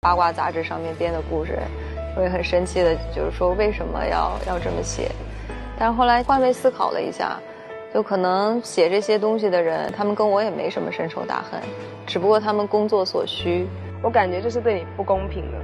八卦杂志上面编的故事，我也很生气的，就是说为什么要要这么写？但后来换位思考了一下，就可能写这些东西的人，他们跟我也没什么深仇大恨，只不过他们工作所需。我感觉这是对你不公平的。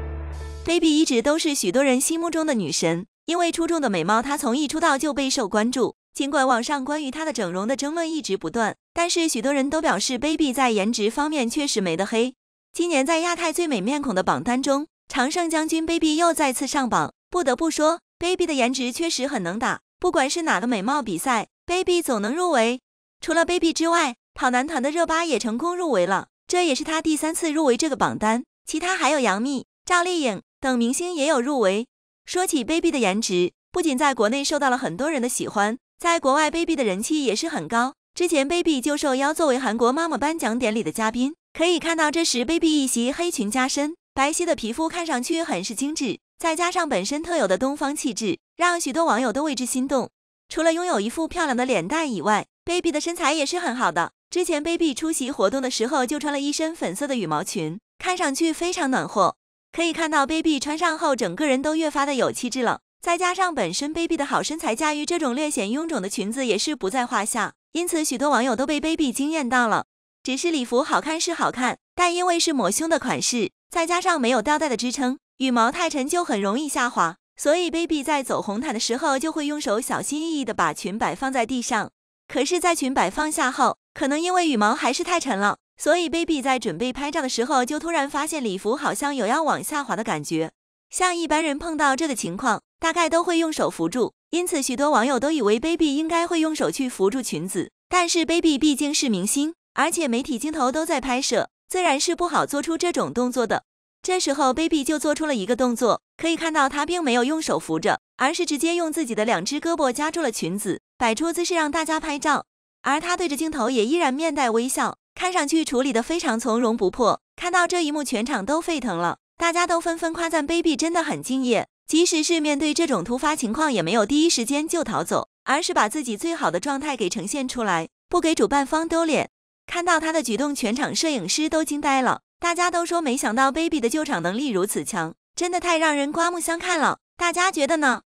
Baby 一直都是许多人心目中的女神，因为出众的美貌，她从一出道就备受关注。尽管网上关于她的整容的争论一直不断，但是许多人都表示，Baby 在颜值方面确实没得黑。今年在亚太最美面孔的榜单中，常胜将军 Baby 又再次上榜。不得不说，Baby 的颜值确实很能打，不管是哪个美貌比赛，Baby 总能入围。除了 Baby 之外，跑男团的热巴也成功入围了，这也是他第三次入围这个榜单。其他还有杨幂、赵丽颖等明星也有入围。说起 Baby 的颜值，不仅在国内受到了很多人的喜欢，在国外 Baby 的人气也是很高。之前 Baby 就受邀作为韩国妈妈颁奖典礼的嘉宾。可以看到，这时 baby 一袭黑裙加身，白皙的皮肤看上去很是精致，再加上本身特有的东方气质，让许多网友都为之心动。除了拥有一副漂亮的脸蛋以外，baby 的身材也是很好的。之前 baby 出席活动的时候就穿了一身粉色的羽毛裙，看上去非常暖和。可以看到 baby 穿上后，整个人都越发的有气质了。再加上本身 baby 的好身材，驾驭这种略显臃肿的裙子也是不在话下。因此，许多网友都被 baby 惊艳到了。只是礼服好看是好看，但因为是抹胸的款式，再加上没有吊带的支撑，羽毛太沉就很容易下滑。所以 Baby 在走红毯的时候，就会用手小心翼翼地把裙摆放在地上。可是，在裙摆放下后，可能因为羽毛还是太沉了，所以 Baby 在准备拍照的时候，就突然发现礼服好像有要往下滑的感觉。像一般人碰到这个情况，大概都会用手扶住。因此，许多网友都以为 Baby 应该会用手去扶住裙子，但是 Baby 毕竟是明星。而且媒体镜头都在拍摄，自然是不好做出这种动作的。这时候，Baby 就做出了一个动作，可以看到他并没有用手扶着，而是直接用自己的两只胳膊夹住了裙子，摆出姿势让大家拍照。而他对着镜头也依然面带微笑，看上去处理的非常从容不迫。看到这一幕，全场都沸腾了，大家都纷纷夸赞 Baby 真的很敬业，即使是面对这种突发情况，也没有第一时间就逃走，而是把自己最好的状态给呈现出来，不给主办方丢脸。看到他的举动，全场摄影师都惊呆了。大家都说，没想到 Baby 的救场能力如此强，真的太让人刮目相看了。大家觉得呢？